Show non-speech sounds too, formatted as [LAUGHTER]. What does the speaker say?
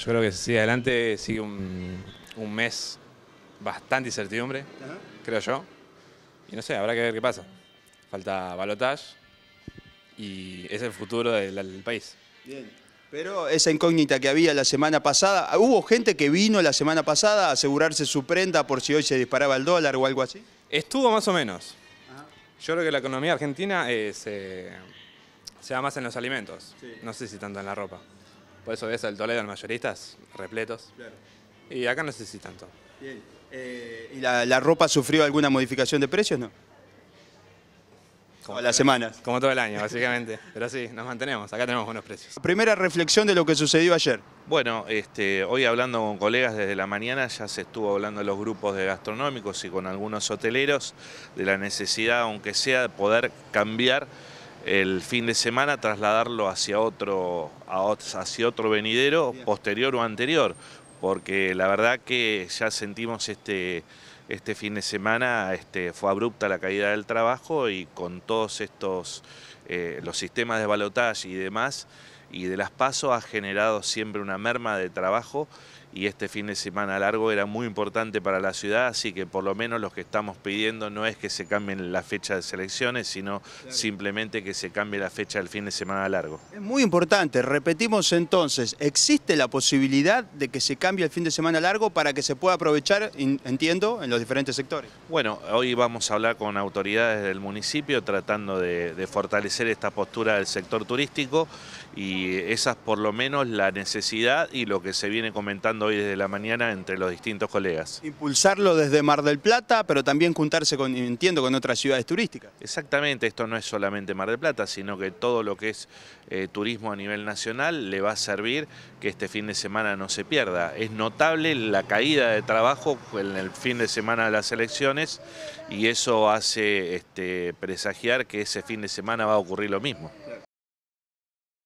Yo creo que si adelante, sigue un, mes bastante incertidumbre, creo yo. Y no sé, habrá que ver qué pasa. Falta balotage y es el futuro del, país. Bien. Pero esa incógnita que había la semana pasada, ¿hubo gente que vino la semana pasada a asegurarse su prenda por si hoy se disparaba el dólar o algo así? Estuvo más o menos. Yo creo que la economía argentina eh, se, se, da más en los alimentos, no sé si tanto en la ropa. Por eso ves al Toledo en mayoristas repletos. Y acá no es así tanto. Bien. Eh, ¿Y la, ropa sufrió alguna modificación de precios, no? Como la las semanas. Como todo el año, básicamente. [LAUGHS] Pero sí, nos mantenemos. Acá tenemos buenos precios. Primera reflexión de lo que sucedió ayer. Bueno, este, hoy hablando con colegas desde la mañana ya se estuvo hablando en los grupos de gastronómicos y con algunos hoteleros de la necesidad, aunque sea, de poder cambiar el fin de semana trasladarlo hacia otro, hacia otro venidero, posterior o anterior, porque la verdad que ya sentimos este, este fin de semana, este, fue abrupta la caída del trabajo y con todos estos, eh, los sistemas de balotaje y demás, y de las pasos ha generado siempre una merma de trabajo y este fin de semana largo era muy importante para la ciudad, así que por lo menos lo que estamos pidiendo no es que se cambien la fecha de selecciones, sino simplemente que se cambie la fecha del fin de semana largo. Es muy importante, repetimos entonces, ¿existe la posibilidad de que se cambie el fin de semana largo para que se pueda aprovechar, entiendo, en los diferentes sectores? Bueno, hoy vamos a hablar con autoridades del municipio tratando de fortalecer esta postura del sector turístico y esa es por lo menos la necesidad y lo que se viene comentando hoy desde la mañana entre los distintos colegas. Impulsarlo desde Mar del Plata, pero también juntarse con, entiendo, con otras ciudades turísticas. Exactamente, esto no es solamente Mar del Plata, sino que todo lo que es eh, turismo a nivel nacional le va a servir que este fin de semana no se pierda. Es notable la caída de trabajo en el fin de semana de las elecciones y eso hace este, presagiar que ese fin de semana va a ocurrir lo mismo.